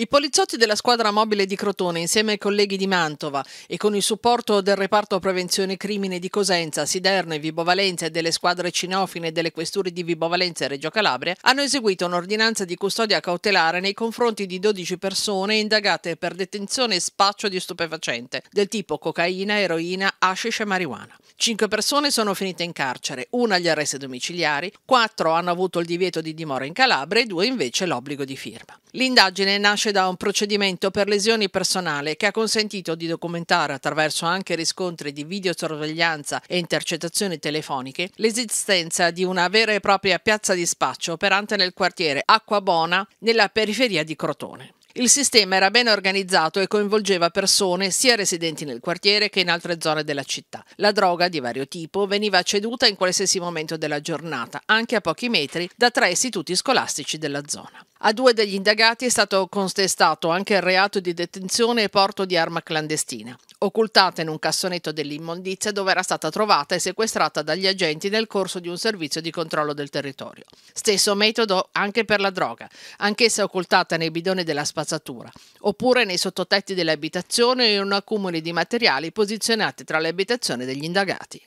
I poliziotti della squadra mobile di Crotone, insieme ai colleghi di Mantova e con il supporto del reparto prevenzione crimine di Cosenza, e Vibo Valenza e delle squadre cinofine e delle questure di Vibo Valenza e Reggio Calabria, hanno eseguito un'ordinanza di custodia cautelare nei confronti di 12 persone indagate per detenzione e spaccio di stupefacente del tipo cocaina, eroina, hashish e marijuana. Cinque persone sono finite in carcere, una agli arresti domiciliari, quattro hanno avuto il divieto di dimora in Calabria e due invece l'obbligo di firma. L'indagine nasce nasce da un procedimento per lesioni personali che ha consentito di documentare attraverso anche riscontri di videosorveglianza e intercettazioni telefoniche l'esistenza di una vera e propria piazza di spaccio operante nel quartiere Acquabona nella periferia di Crotone. Il sistema era ben organizzato e coinvolgeva persone sia residenti nel quartiere che in altre zone della città. La droga di vario tipo veniva ceduta in qualsiasi momento della giornata, anche a pochi metri da tre istituti scolastici della zona. A due degli indagati è stato contestato anche il reato di detenzione e porto di arma clandestina occultata in un cassonetto dell'immondizia dove era stata trovata e sequestrata dagli agenti nel corso di un servizio di controllo del territorio. Stesso metodo anche per la droga, anch'essa occultata nei bidoni della spazzatura, oppure nei sottotetti delle abitazioni o in accumuli di materiali posizionati tra le abitazioni degli indagati.